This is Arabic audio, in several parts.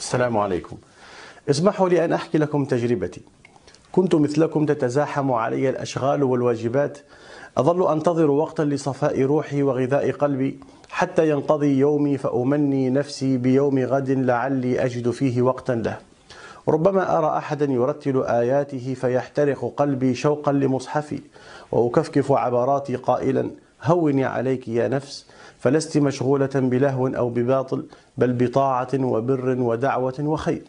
السلام عليكم اسمحوا لي أن أحكي لكم تجربتي كنت مثلكم تتزاحم علي الأشغال والواجبات أظل أنتظر وقتا لصفاء روحي وغذاء قلبي حتى ينقضي يومي فأمني نفسي بيوم غد لعلي أجد فيه وقتا له ربما أرى أحدا يرتل آياته فيحترق قلبي شوقا لمصحفي وأكفكف عبراتي قائلا هوني عليك يا نفس فلست مشغولة بلهو أو بباطل بل بطاعة وبر ودعوة وخير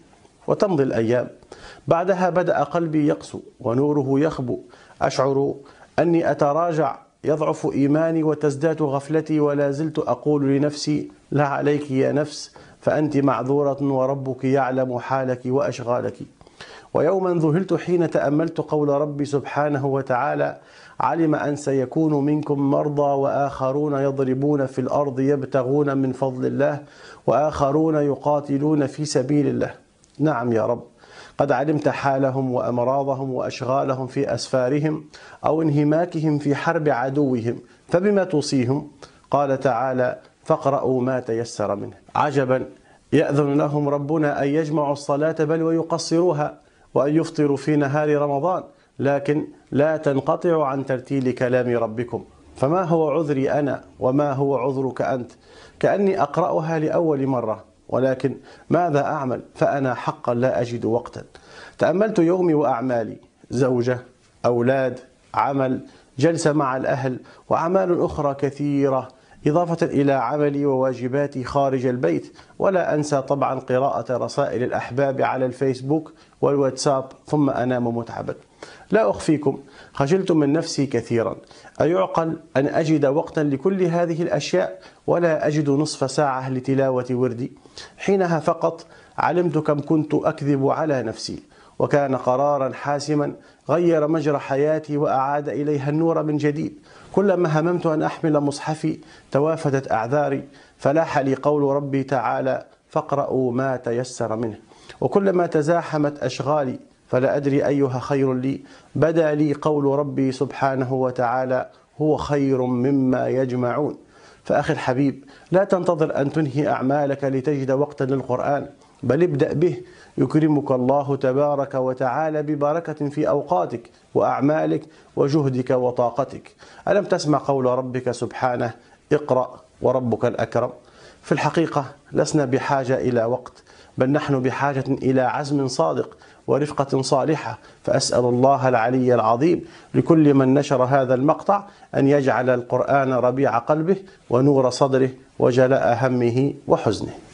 وتمضي الأيام بعدها بدأ قلبي يقسو ونوره يخبو أشعر أني أتراجع يضعف إيماني وتزداد غفلتي ولا زلت أقول لنفسي لا عليك يا نفس فأنت معذورة وربك يعلم حالك وأشغالك ويوما ذهلت حين تأملت قول ربي سبحانه وتعالى علم أن سيكون منكم مرضى وآخرون يضربون في الأرض يبتغون من فضل الله وآخرون يقاتلون في سبيل الله نعم يا رب قد علمت حالهم وأمراضهم وأشغالهم في أسفارهم أو انهماكهم في حرب عدوهم فبما توصيهم قال تعالى فاقرأوا ما تيسر منه عجبا يأذن لهم ربنا أن يجمعوا الصلاة بل ويقصروها وأن يفطروا في نهار رمضان لكن لا تنقطع عن ترتيل كلام ربكم فما هو عذري أنا وما هو عذرك أنت كأني أقرأها لأول مرة ولكن ماذا أعمل فأنا حقا لا أجد وقتا تأملت يومي وأعمالي زوجة أولاد عمل جلسة مع الأهل وأعمال أخرى كثيرة إضافة إلى عملي وواجباتي خارج البيت ولا أنسى طبعا قراءة رسائل الأحباب على الفيسبوك والواتساب ثم أنام متعبا لا أخفيكم خجلت من نفسي كثيرا أيعقل أن أجد وقتا لكل هذه الأشياء ولا أجد نصف ساعة لتلاوة وردي حينها فقط علمت كم كنت أكذب على نفسي وكان قرارا حاسما غير مجرى حياتي وأعاد إليها النور من جديد كلما هممت أن أحمل مصحفي توافدت أعذاري فلاح لي قول ربي تعالى فاقرأوا ما تيسر منه وكلما تزاحمت أشغالي فلا أدري أيها خير لي بدا لي قول ربي سبحانه وتعالى هو خير مما يجمعون فأخي الحبيب لا تنتظر أن تنهي أعمالك لتجد وقتا للقرآن بل ابدأ به يكرمك الله تبارك وتعالى ببركة في أوقاتك وأعمالك وجهدك وطاقتك ألم تسمع قول ربك سبحانه اقرأ وربك الأكرم في الحقيقة لسنا بحاجة إلى وقت بل نحن بحاجة إلى عزم صادق ورفقة صالحة فأسأل الله العلي العظيم لكل من نشر هذا المقطع أن يجعل القرآن ربيع قلبه ونور صدره وجلاء همه وحزنه